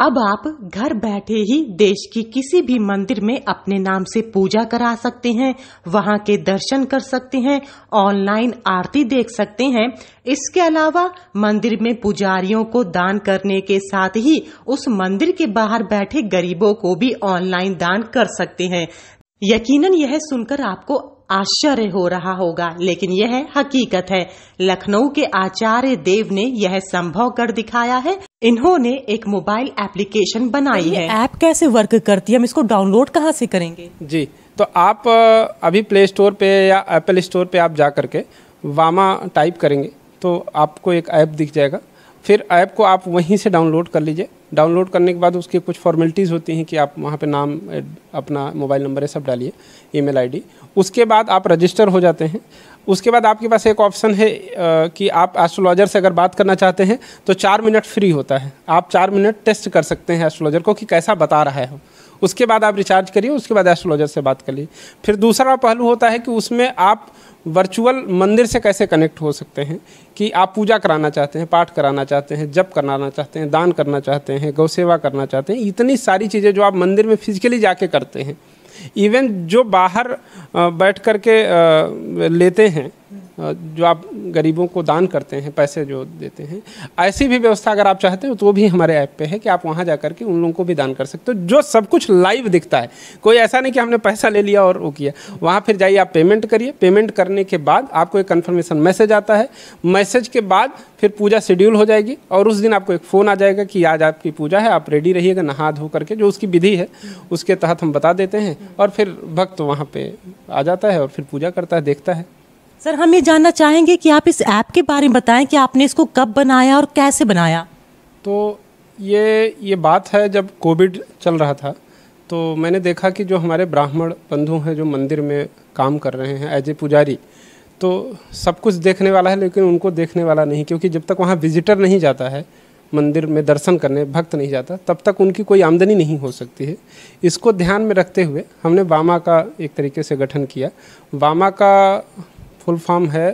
अब आप घर बैठे ही देश की किसी भी मंदिर में अपने नाम से पूजा करा सकते हैं वहां के दर्शन कर सकते हैं ऑनलाइन आरती देख सकते हैं इसके अलावा मंदिर में पुजारियों को दान करने के साथ ही उस मंदिर के बाहर बैठे गरीबों को भी ऑनलाइन दान कर सकते हैं यकीनन यह सुनकर आपको आश्चर्य हो रहा होगा लेकिन यह हकीकत है लखनऊ के आचार्य देव ने यह संभव कर दिखाया है इन्होंने एक मोबाइल एप्लीकेशन बनाई तो है ऐप कैसे वर्क करती है हम इसको डाउनलोड कहाँ से करेंगे जी तो आप अभी प्ले स्टोर पे या एप्पल स्टोर पे आप जा करके वामा टाइप करेंगे तो आपको एक ऐप दिख जाएगा फिर ऐप को आप वहीं से डाउनलोड कर लीजिए डाउनलोड करने के बाद उसकी कुछ फॉर्मेलिटीज़ होती हैं कि आप वहाँ पे नाम अपना मोबाइल नंबर है सब डालिए ईमेल आईडी उसके बाद आप रजिस्टर हो जाते हैं उसके बाद आपके पास एक ऑप्शन है कि आप एस्ट्रोलॉजर से अगर बात करना चाहते हैं तो चार मिनट फ्री होता है आप चार मिनट टेस्ट कर सकते हैं एस्ट्रोलॉजर को कि कैसा बता रहा है उसके बाद आप रिचार्ज करिए उसके बाद एस्ट्रोलॉजर से बात करिए फिर दूसरा पहलू होता है कि उसमें आप वर्चुअल मंदिर से कैसे कनेक्ट हो सकते हैं कि आप पूजा कराना चाहते हैं पाठ कराना चाहते हैं जप कराना चाहते हैं दान करना चाहते हैं हैं गौ सेवा करना चाहते हैं इतनी सारी चीज़ें जो आप मंदिर में फिजिकली जाके करते हैं इवन जो बाहर बैठ करके लेते हैं जो आप गरीबों को दान करते हैं पैसे जो देते हैं ऐसी भी व्यवस्था अगर आप चाहते हो तो वो भी हमारे ऐप पे है कि आप वहाँ जा करके उन लोगों को भी दान कर सकते हो जो सब कुछ लाइव दिखता है कोई ऐसा नहीं कि हमने पैसा ले लिया और वो किया वहाँ फिर जाइए आप पेमेंट करिए पेमेंट करने के बाद आपको एक कन्फर्मेशन मैसेज आता है मैसेज के बाद फिर पूजा शेड्यूल हो जाएगी और उस दिन आपको एक फ़ोन आ जाएगा कि आज आपकी पूजा है आप रेडी रहिएगा नहा धो करके जो उसकी विधि है उसके तहत हम बता देते हैं और फिर भक्त वहाँ पर आ जाता है और फिर पूजा करता है देखता है सर हम ये जानना चाहेंगे कि आप इस ऐप के बारे में बताएं कि आपने इसको कब बनाया और कैसे बनाया तो ये ये बात है जब कोविड चल रहा था तो मैंने देखा कि जो हमारे ब्राह्मण बंधु हैं जो मंदिर में काम कर रहे हैं एज ए पुजारी तो सब कुछ देखने वाला है लेकिन उनको देखने वाला नहीं क्योंकि जब तक वहाँ विजिटर नहीं जाता है मंदिर में दर्शन करने भक्त नहीं जाता तब तक उनकी कोई आमदनी नहीं हो सकती है इसको ध्यान में रखते हुए हमने वामा का एक तरीके से गठन किया वामा का फुल फॉर्म है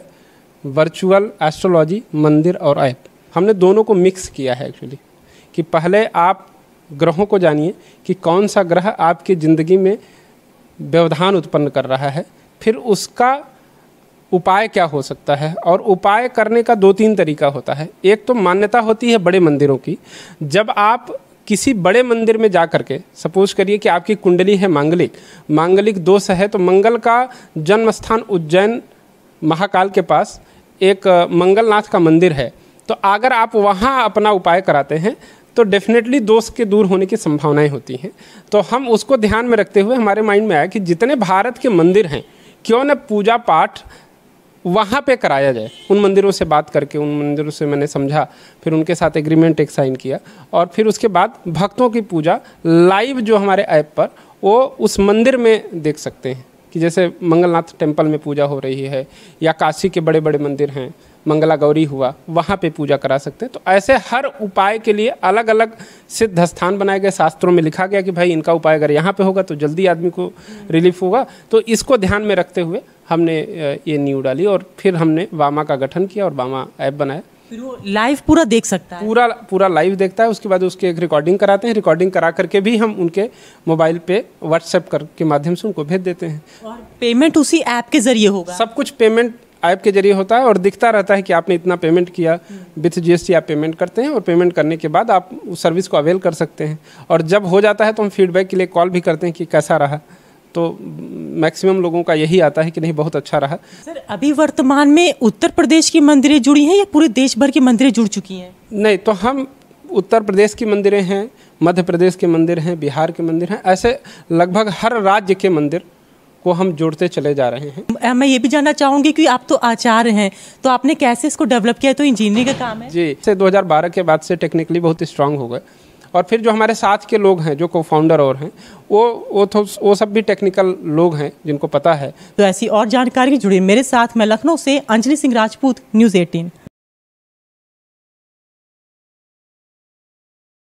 वर्चुअल एस्ट्रोलॉजी मंदिर और ऐप हमने दोनों को मिक्स किया है एक्चुअली कि पहले आप ग्रहों को जानिए कि कौन सा ग्रह आपकी ज़िंदगी में व्यवधान उत्पन्न कर रहा है फिर उसका उपाय क्या हो सकता है और उपाय करने का दो तीन तरीका होता है एक तो मान्यता होती है बड़े मंदिरों की जब आप किसी बड़े मंदिर में जा करके सपोज करिए कि आपकी कुंडली है मांगलिक मांगलिक दोष है तो मंगल का जन्म स्थान उज्जैन महाकाल के पास एक मंगलनाथ का मंदिर है तो अगर आप वहाँ अपना उपाय कराते हैं तो डेफिनेटली दोष के दूर होने की संभावनाएं होती हैं तो हम उसको ध्यान में रखते हुए हमारे माइंड में आया कि जितने भारत के मंदिर हैं क्यों न पूजा पाठ वहाँ पे कराया जाए उन मंदिरों से बात करके उन मंदिरों से मैंने समझा फिर उनके साथ एग्रीमेंट एक साइन किया और फिर उसके बाद भक्तों की पूजा लाइव जो हमारे ऐप पर वो उस मंदिर में देख सकते हैं कि जैसे मंगलनाथ टेम्पल में पूजा हो रही है या काशी के बड़े बड़े मंदिर हैं मंगला गौरी हुआ वहाँ पे पूजा करा सकते हैं तो ऐसे हर उपाय के लिए अलग अलग सिद्ध स्थान बनाए गए शास्त्रों में लिखा गया कि भाई इनका उपाय अगर यहाँ पे होगा तो जल्दी आदमी को रिलीफ होगा तो इसको ध्यान में रखते हुए हमने ये न्यू डाली और फिर हमने वामा का गठन किया और वामा ऐप बनाया फिर वो लाइव पूरा देख सकता है पूरा पूरा लाइव देखता है उसके बाद उसकी एक रिकॉर्डिंग कराते हैं रिकॉर्डिंग करा करके भी हम उनके मोबाइल पे व्हाट्सएप कर के माध्यम से उनको भेज देते हैं और पेमेंट उसी ऐप के जरिए होगा सब कुछ पेमेंट ऐप के जरिए होता है और दिखता रहता है कि आपने इतना पेमेंट किया हम्म। विथ जी आप पेमेंट करते हैं और पेमेंट करने के बाद आप उस सर्विस को अवेल कर सकते हैं और जब हो जाता है तो हम फीडबैक के लिए कॉल भी करते हैं कि कैसा रहा तो मैक्सिमम लोगों का यही आता है कि नहीं बहुत अच्छा रहा सर अभी वर्तमान में उत्तर प्रदेश की मंदिरें जुड़ी हैं या पूरे देश भर की मंदिरें जुड़ चुकी हैं नहीं तो हम उत्तर प्रदेश की मंदिरें हैं मध्य प्रदेश के मंदिर हैं बिहार के मंदिर हैं ऐसे लगभग हर राज्य के मंदिर को हम जोड़ते चले जा रहे हैं मैं ये भी जानना चाहूँगी कि आप तो आचार्य हैं तो आपने कैसे इसको डेवलप किया तो इंजीनियरिंग का काम है जी से 2012 के बाद से टेक्निकली बहुत स्ट्रांग हो गए और फिर जो हमारे साथ के लोग हैं जो को फाउंडर और हैं वो वो तो वो सब भी टेक्निकल लोग हैं जिनको पता है तो ऐसी और जानकारी जुड़ी मेरे साथ मैं लखनऊ से अंजलि सिंह राजपूत न्यूज़ एटीन